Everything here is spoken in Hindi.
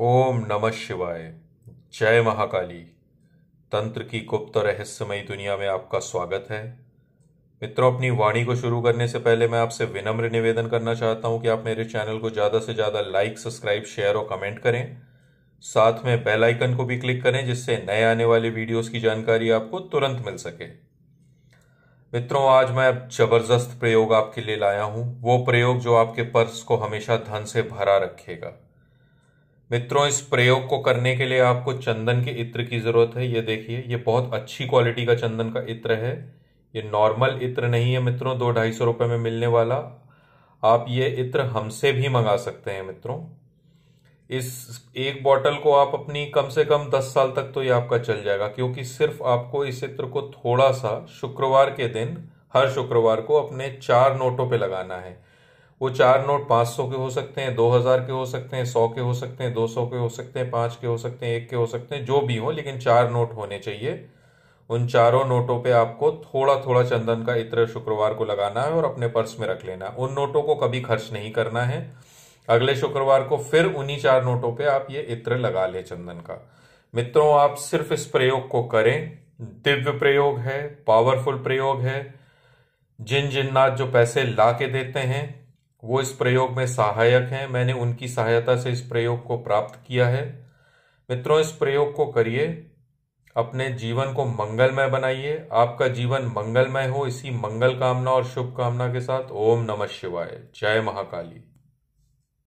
ओम नमः शिवाय जय महाकाली तंत्र की गुप्त रहस्यमयी दुनिया में आपका स्वागत है मित्रों अपनी वाणी को शुरू करने से पहले मैं आपसे विनम्र निवेदन करना चाहता हूं कि आप मेरे चैनल को ज़्यादा से ज़्यादा लाइक सब्सक्राइब शेयर और कमेंट करें साथ में बेल आइकन को भी क्लिक करें जिससे नए आने वाले वीडियोस की जानकारी आपको तुरंत मिल सके मित्रों आज मैं जबरदस्त प्रयोग आपके लिए लाया हूं वो प्रयोग जो आपके पर्स को हमेशा धन से भरा रखेगा मित्रों इस प्रयोग को करने के लिए आपको चंदन के इत्र की ज़रूरत है ये देखिए ये बहुत अच्छी क्वालिटी का चंदन का इत्र है ये नॉर्मल इत्र नहीं है मित्रों दो ढाई सौ रुपये में मिलने वाला आप ये इत्र हमसे भी मंगा सकते हैं मित्रों इस एक बॉटल को आप अपनी कम से कम दस साल तक तो ये आपका चल जाएगा क्योंकि सिर्फ आपको इस इत्र को थोड़ा सा शुक्रवार के दिन हर शुक्रवार को अपने चार नोटों पे लगाना है वो चार नोट पांच सौ के हो सकते हैं दो हज़ार के हो सकते हैं सौ के हो सकते हैं दो सौ के हो सकते हैं पांच के हो सकते हैं एक के हो सकते हैं जो भी हो लेकिन चार नोट होने चाहिए उन चारों नोटों पे आपको थोड़ा थोड़ा चंदन का इत्र शुक्रवार को लगाना है और अपने पर्स में रख लेना है उन नोटों को कभी खर्च नहीं करना है अगले शुक्रवार को फिर उन्हीं चार नोटों पे आप ये इत्र लगा ले चंदन का मित्रों आप सिर्फ इस प्रयोग को करें दिव्य प्रयोग है पावरफुल प्रयोग है जिन जिन्नात जो पैसे ला के देते हैं वो इस प्रयोग में सहायक हैं मैंने उनकी सहायता से इस प्रयोग को प्राप्त किया है मित्रों इस प्रयोग को करिए अपने जीवन को मंगलमय बनाइए आपका जीवन मंगलमय हो इसी मंगल कामना और शुभकामना के साथ ओम नमः शिवाय जय महाकाली